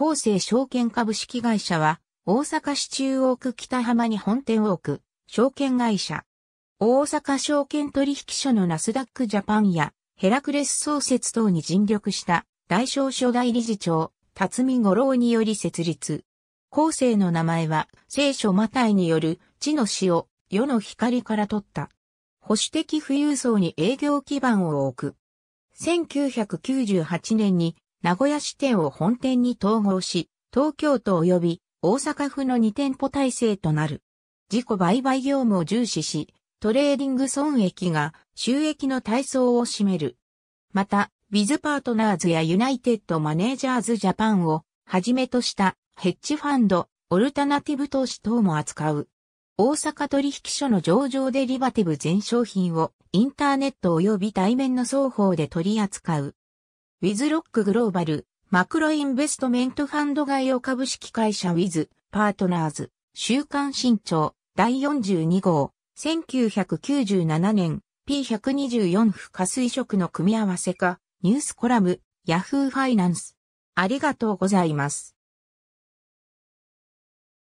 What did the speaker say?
厚生証券株式会社は、大阪市中央区北浜に本店を置く、証券会社。大阪証券取引所のナスダックジャパンや、ヘラクレス創設等に尽力した、大商所代理事長、辰巳五郎により設立。後世の名前は、聖書マタイによる、地の死を、世の光から取った。保守的富裕層に営業基盤を置く。1998年に名古屋支店を本店に統合し、東京都及び大阪府の2店舗体制となる。自己売買業務を重視し、トレーディング損益が収益の体操を占める。また、ビズパートナーズやユナイテッドマネージャーズジャパンをはじめとしたヘッジファンド、オルタナティブ投資等も扱う。大阪取引所の上場デリバティブ全商品をインターネット及び対面の双方で取り扱う。ウィズロックグローバル、マクロインベストメントファンド概要株式会社ウィズ、パートナーズ、週刊新潮、第42号、1997年、P124 不可推色の組み合わせ化、ニュースコラム、ヤフーファイナンス。ありがとうございます。